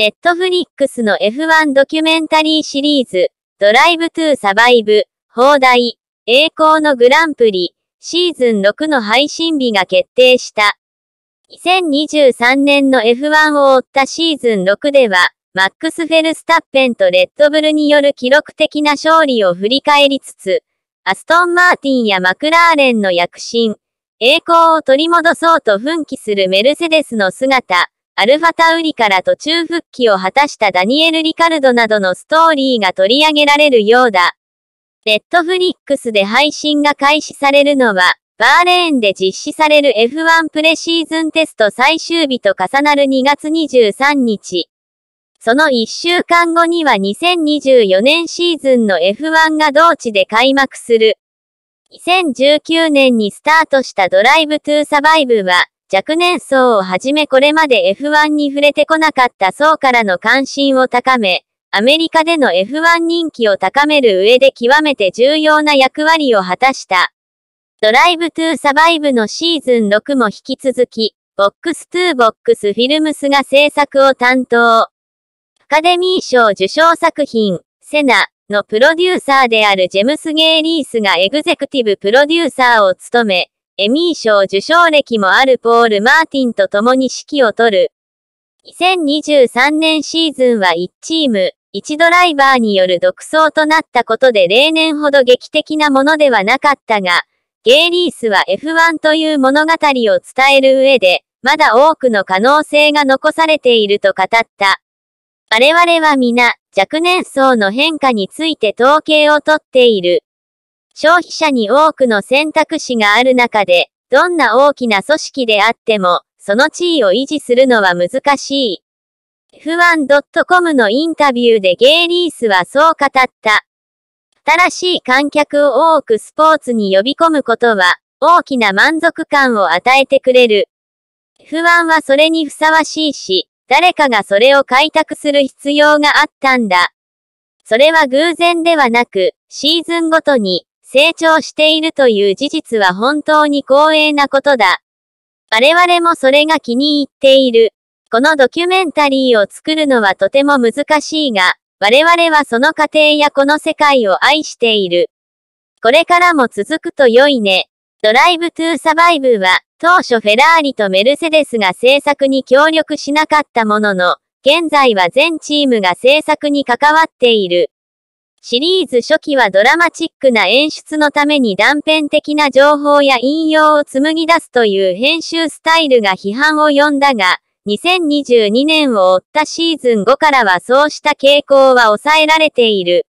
ネットフリックスの F1 ドキュメンタリーシリーズ、ドライブトゥーサバイブ、放題、栄光のグランプリ、シーズン6の配信日が決定した。2023年の F1 を追ったシーズン6では、マックス・フェルスタッペンとレッドブルによる記録的な勝利を振り返りつつ、アストン・マーティンやマクラーレンの躍進、栄光を取り戻そうと奮起するメルセデスの姿、アルファタウリから途中復帰を果たしたダニエル・リカルドなどのストーリーが取り上げられるようだ。ネットフリックスで配信が開始されるのは、バーレーンで実施される F1 プレシーズンテスト最終日と重なる2月23日。その1週間後には2024年シーズンの F1 が同地で開幕する。2019年にスタートしたドライブトゥーサバイブは、若年層をはじめこれまで F1 に触れてこなかった層からの関心を高め、アメリカでの F1 人気を高める上で極めて重要な役割を果たした。ドライブトゥーサバイブのシーズン6も引き続き、ボックストゥーボックスフィルムスが制作を担当。アカデミー賞受賞作品、セナのプロデューサーであるジェムス・ゲイリースがエグゼクティブプロデューサーを務め、エミー賞受賞歴もあるポール・マーティンと共に指揮を取る。2023年シーズンは1チーム、1ドライバーによる独走となったことで例年ほど劇的なものではなかったが、ゲイリースは F1 という物語を伝える上で、まだ多くの可能性が残されていると語った。我々は皆、若年層の変化について統計をとっている。消費者に多くの選択肢がある中で、どんな大きな組織であっても、その地位を維持するのは難しい。不安 c o m のインタビューでゲイリースはそう語った。新しい観客を多くスポーツに呼び込むことは、大きな満足感を与えてくれる。不安はそれにふさわしいし、誰かがそれを開拓する必要があったんだ。それは偶然ではなく、シーズンごとに、成長しているという事実は本当に光栄なことだ。我々もそれが気に入っている。このドキュメンタリーを作るのはとても難しいが、我々はその過程やこの世界を愛している。これからも続くと良いね。ドライブトゥーサバイブは、当初フェラーリとメルセデスが制作に協力しなかったものの、現在は全チームが制作に関わっている。シリーズ初期はドラマチックな演出のために断片的な情報や引用を紡ぎ出すという編集スタイルが批判を呼んだが、2022年を追ったシーズン5からはそうした傾向は抑えられている。